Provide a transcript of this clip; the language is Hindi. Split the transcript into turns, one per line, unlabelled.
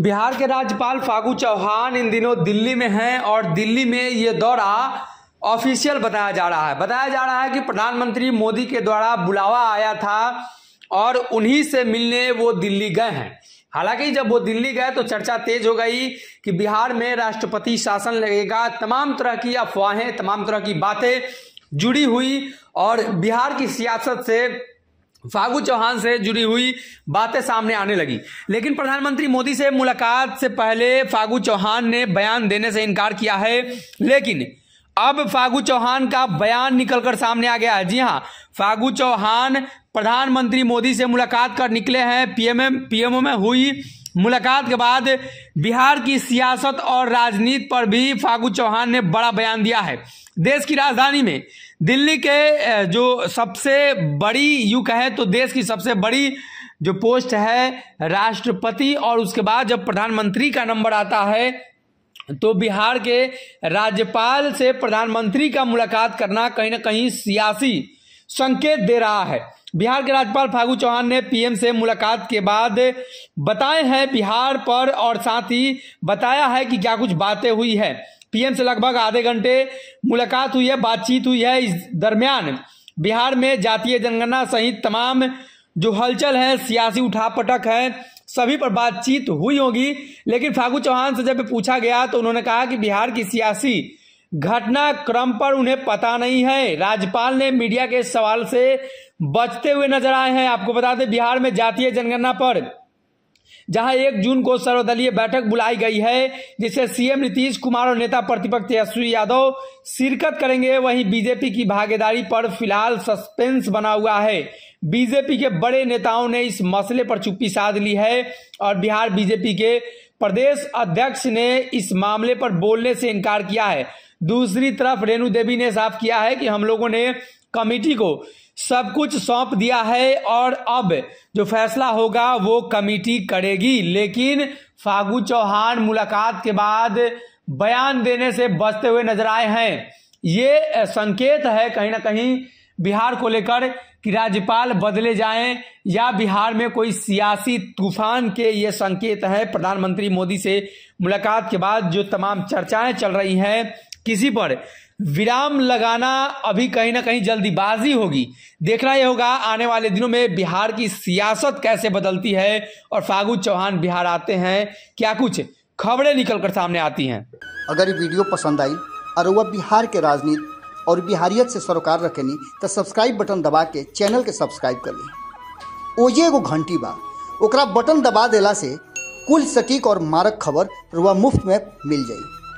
बिहार के राज्यपाल फागू चौहान इन दिनों दिल्ली में हैं और दिल्ली में ये दौरा ऑफिशियल बताया जा रहा है बताया जा रहा है कि प्रधानमंत्री मोदी के द्वारा बुलावा आया था और उन्हीं से मिलने वो दिल्ली गए हैं हालांकि जब वो दिल्ली गए तो चर्चा तेज हो गई कि बिहार में राष्ट्रपति शासन लगेगा तमाम तरह की अफवाहें तमाम तरह की बातें जुड़ी हुई और बिहार की सियासत से फागु चौहान से जुड़ी हुई बातें सामने आने लगी लेकिन प्रधानमंत्री मोदी से मुलाकात से पहले फागु चौहान ने बयान देने से इनकार किया है लेकिन अब फागु चौहान का बयान निकलकर सामने आ गया है जी हाँ फागु चौहान प्रधानमंत्री मोदी से मुलाकात कर निकले हैं पीएम पीएमओ में हुई मुलाकात के बाद बिहार की सियासत और राजनीति पर भी फागु चौहान ने बड़ा बयान दिया है देश की राजधानी में दिल्ली के जो सबसे बड़ी यू कहें तो देश की सबसे बड़ी जो पोस्ट है राष्ट्रपति और उसके बाद जब प्रधानमंत्री का नंबर आता है तो बिहार के राज्यपाल से प्रधानमंत्री का मुलाकात करना कहीं ना कहीं सियासी संकेत दे रहा है बिहार के राज्यपाल फागू चौहान ने पीएम से मुलाकात के बाद बताए हैं बिहार पर और साथ ही बताया है कि क्या कुछ बातें हुई है पीएम से लगभग आधे घंटे मुलाकात हुई है बातचीत हुई है इस दरमियान बिहार में जातीय जनगणना सहित तमाम जो हलचल है सियासी उठापटक है सभी पर बातचीत हुई होगी लेकिन फागू चौहान से जब पूछा गया तो उन्होंने कहा कि बिहार की सियासी घटनाक्रम पर उन्हें पता नहीं है राज्यपाल ने मीडिया के सवाल से बचते हुए नजर आए हैं आपको बता दें बिहार में जातीय जनगणना पर जहां एक जून को सर्वदलीय बैठक बुलाई गई है जिसे सीएम नीतीश कुमार और नेता प्रतिपक्ष तेजस्वी यादव शिरकत करेंगे वहीं बीजेपी की भागीदारी पर फिलहाल सस्पेंस बना हुआ है बीजेपी के बड़े नेताओं ने इस मसले पर चुप्पी साध ली है और बिहार बीजेपी के प्रदेश अध्यक्ष ने इस मामले पर बोलने से इनकार किया है दूसरी तरफ रेणु देवी ने साफ किया है कि हम लोगों ने कमेटी को सब कुछ सौंप दिया है और अब जो फैसला होगा वो कमेटी करेगी लेकिन फागू चौहान मुलाकात के बाद बयान देने से बचते हुए नजर आए हैं ये संकेत है कहीं ना कहीं बिहार को लेकर कि राज्यपाल बदले जाएं या बिहार में कोई सियासी तूफान के ये संकेत है प्रधानमंत्री मोदी से मुलाकात के बाद जो तमाम चर्चाएं चल रही हैं किसी पर विराम लगाना अभी कहीं ना कहीं जल्दीबाजी होगी देखना यह होगा आने वाले दिनों में बिहार की सियासत कैसे बदलती है और फागू चौहान बिहार आते हैं क्या कुछ खबरें निकलकर सामने आती हैं
अगर ये वीडियो पसंद आई और वह बिहार के राजनीति और बिहारियत से सरोकार नहीं तो सब्सक्राइब बटन दबा के चैनल के सब्सक्राइब कर ली ओजे एगो घंटी बा ओकरा बटन दबा दिला से कुल सटीक और मारक खबर वह मुफ्त में मिल जाएगी